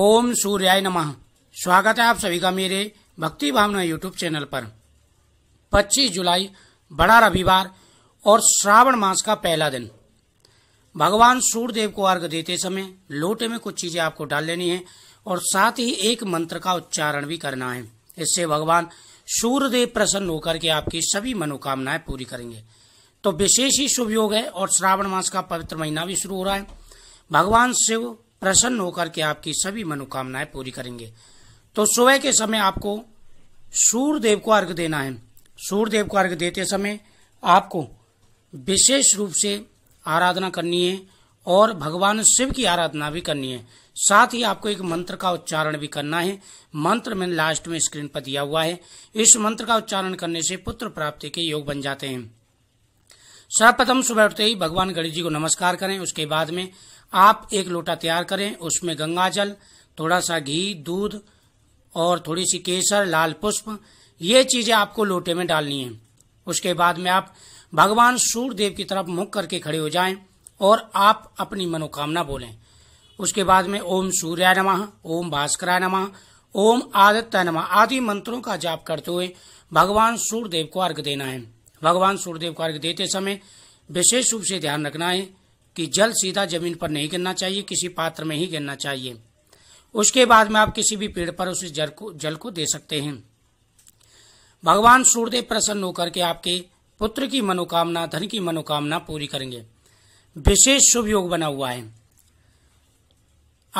ओम सूर्याय नमः स्वागत है आप सभी का मेरे भक्ति भावना यूट्यूब चैनल पर 25 जुलाई बड़ा रविवार और श्रावण मास का पहला दिन भगवान सूर्यदेव को अर्घ देते समय लोटे में कुछ चीजें आपको डाल लेनी है और साथ ही एक मंत्र का उच्चारण भी करना है इससे भगवान सूर्यदेव प्रसन्न होकर के आपकी सभी मनोकामनाएं पूरी करेंगे तो विशेष ही शुभ योग है और श्रावण मास का पवित्र महीना भी शुरू हो रहा है भगवान शिव प्रसन्न होकर के आपकी सभी मनोकामनाएं पूरी करेंगे तो सुबह के समय आपको सूर्यदेव को अर्घ देना है सूर्यदेव को अर्घ देते समय आपको विशेष रूप से आराधना करनी है और भगवान शिव की आराधना भी करनी है साथ ही आपको एक मंत्र का उच्चारण भी करना है मंत्र मैंने लास्ट में स्क्रीन पर दिया हुआ है इस मंत्र का उच्चारण करने से पुत्र प्राप्ति के योग बन जाते हैं सर्वप्रथम सुबह उठते ही भगवान गणेश जी को नमस्कार करें उसके बाद में आप एक लोटा तैयार करें उसमें गंगा जल थोड़ा सा घी दूध और थोड़ी सी केसर लाल पुष्प ये चीजें आपको लोटे में डालनी है उसके बाद में आप भगवान सूर्य देव की तरफ मुख करके खड़े हो जाएं और आप अपनी मनोकामना बोलें उसके बाद में ओम सूर्याय नमः ओम भास्कराय नमः ओम आदित्य नम आदि मंत्रों का जाप करते हुए भगवान सूर्य देव को अर्घ देना है भगवान सूर्यदेव को देते समय विशेष रूप से ध्यान रखना है कि जल सीधा जमीन पर नहीं गिरना चाहिए किसी पात्र में ही गिरना चाहिए उसके बाद में आप किसी भी पेड़ पर उस जल को जल को दे सकते हैं भगवान सूर्यदेव प्रसन्न होकर के आपके पुत्र की मनोकामना धन की मनोकामना पूरी करेंगे विशेष शुभ योग बना हुआ है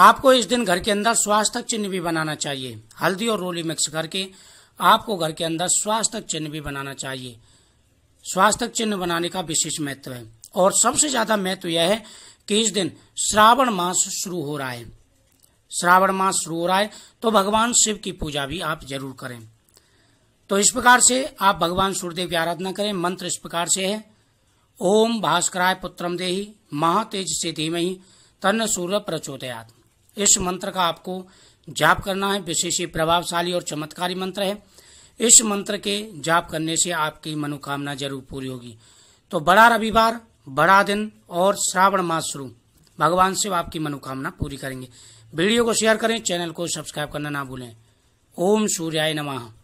आपको इस दिन घर के अंदर स्वास्थ्य चिन्ह भी बनाना चाहिए हल्दी और रोली मिक्स करके आपको घर के अंदर स्वास्थ्य चिन्ह भी बनाना चाहिए स्वास्थ्य चिन्ह बनाने का विशेष महत्व है और सबसे ज्यादा महत्व यह है कि इस दिन श्रावण मास शुरू हो रहा है श्रावण मास शुरू हो रहा है तो भगवान शिव की पूजा भी आप जरूर करें तो इस प्रकार से आप भगवान सूर्यदेव की आराधना करें मंत्र इस प्रकार से है ओम भास्कराय पुत्रम महा महातेज से ही तन्न सूर्य प्रचोदयात इस मंत्र का आपको जाप करना है विशेष ही प्रभावशाली और चमत्कारी मंत्र है इस मंत्र के जाप करने से आपकी मनोकामना जरूर पूरी होगी तो बड़ा रविवार बड़ा दिन और श्रावण मास शुरू भगवान शिव आपकी मनोकामना पूरी करेंगे वीडियो को शेयर करें चैनल को सब्सक्राइब करना ना भूलें ओम सूर्याय नमः